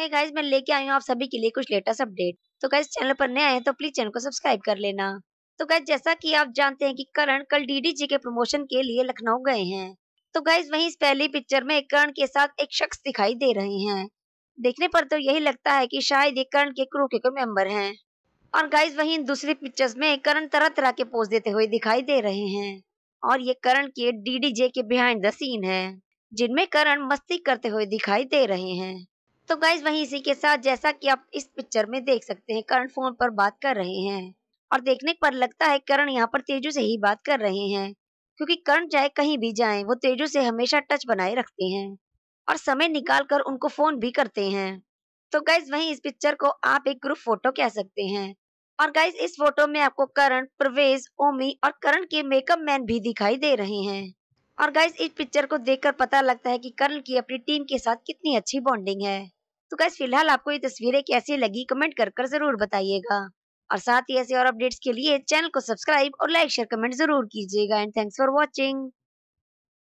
है गाइज मैं लेके आई हूँ आप सभी के लिए कुछ लेटेस्ट अपडेट तो गाइज चैनल पर नए आए तो प्लीज चैनल को सब्सक्राइब कर लेना तो गाइज जैसा कि आप जानते हैं कि करण कल डीडीजी के प्रमोशन के लिए लखनऊ गए हैं तो गाइज वहीं इस पहली पिक्चर में करण के साथ एक शख्स दिखाई दे रहे हैं देखने पर तो यही लगता है की शायद ये करण के क्रू के कोई मेंबर है और गाइज वही दूसरी पिक्चर में करण तरह तरह के पोज देते हुए दिखाई दे रहे हैं और ये करण के डीडीजे के बिहाइंड द सीन है जिनमें करण मस्ती करते हुए दिखाई दे रहे हैं तो गाइज वही इसी के साथ जैसा कि आप इस पिक्चर में देख सकते हैं करण फोन पर बात कर रहे हैं और देखने पर लगता है करण यहाँ पर तेजू से ही बात कर रहे हैं क्योंकि करण चाहे कहीं भी जाए वो तेजू से हमेशा टच बनाए रखते हैं और समय निकाल कर उनको फोन भी करते हैं तो गाइज वही इस पिक्चर को आप एक ग्रुप फोटो कह सकते हैं और गाइज इस फोटो में आपको करण प्रवेश ओमी और करण के मेकअप मैन भी दिखाई दे रहे हैं और गाइस इस पिक्चर को देखकर पता लगता है कि कर्ल की अपनी टीम के साथ कितनी अच्छी बॉन्डिंग है तो गाइस फिलहाल आपको ये तस्वीरें कैसी लगी कमेंट कर कर जरूर बताइएगा और साथ ही ऐसे और अपडेट्स के लिए चैनल को सब्सक्राइब और लाइक शेयर कमेंट जरूर कीजिएगा एंड थैंक्स फॉर वॉचिंग